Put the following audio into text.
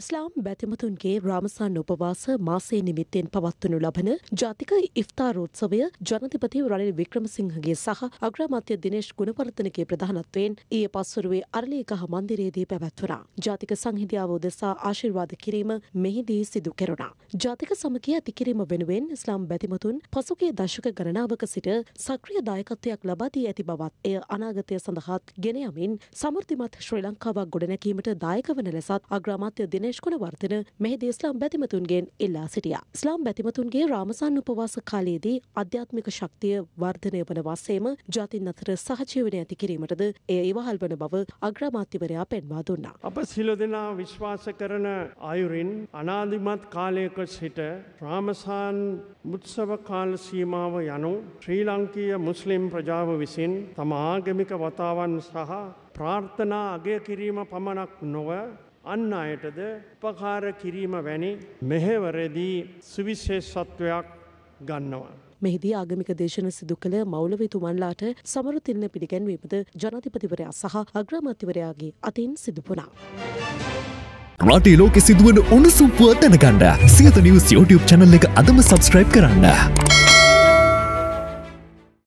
ඉස්ලාම් බැතිමතුන්ගේ රාමසාන් උපවාස මාසේ නිමිත්තෙන් පවත්වනු ලබන ජාතික ඉෆ්තාරෝත්සවය ජනතිපති රනිල් වික්‍රමසිංහගේ සහ අග්‍රාමාත්‍ය දිනේශ් ගුණවර්ධනගේ ප්‍රධානත්වයෙන් ඊය පස්වරුවේ අරලියකහ මන්දිරයේදී පැවැත්වනා. ජාතික සංහිධියාව උදෙසා ආශිර්වාද කිරීම මෙහිදී සිදු කෙරුණා. ජාතික සමගිය ඇතිකිරීම වෙනුවෙන් ඉස්ලාම් බැතිමතුන් පසුගේ දශක ගණනාවක සිට සක්‍රිය දායකත්වයක් ලබා දී ඇති බවත් එය අනාගතය සඳහාත් ගෙන යමින් සමෘද්ධිමත් ශ්‍රී ලංකාවක් ගොඩනැකීමට දායක වන ලෙසත් අග්‍රාමාත්‍ය දිනේශ් ගනේෂ් ගුණවර්ධන මෙහිදී ඉස්ලාම් බැතිමතුන්ගෙන් ඉල්ලා සිටියා. ඉස්ලාම් බැතිමතුන්ගේ රාමසන් උපවාස කාලයේදී අධ්‍යාත්මික ශක්තිය වර්ධනය වන වස්සේම ජාතින් අතර සහජීවනය ඇති කිරීමටද එය ඉවහල් වන බව අග්‍රාමාත්‍යවරයා පෙන්වා දුන්නා. අප සිල දෙනා විශ්වාස කරන අයුරින් අනාධිමත් කාලයක සිට රාමසාන් මුත්සව කාල සීමාව යනු ශ්‍රී ලංකීය මුස්ලිම් ප්‍රජාව විසින් තම ආගමික වතාවන් සහ ප්‍රාර්ථනා අගය කිරීම පමණක් නොව අන්න අයටද උපකාර කිරීම වැනි මෙහෙවරදී සුවිශේෂත්වයක් ගන්නවා. මෙහිදී ආගමික දේශන සිදු කළ මෞලවිතුමන්ලාට සමරු තිල්න පිළිගැන්වීමද ජනතිපතිවරයා සහ අග්‍රමතිවරයාගේ අතින් සිදුපුනා. රටේ ලෝකෙ සිදුවන උණුසුම්පුව දැනගන්න සියත නිවස් YouTube channel එක අදම subscribe කරන්න.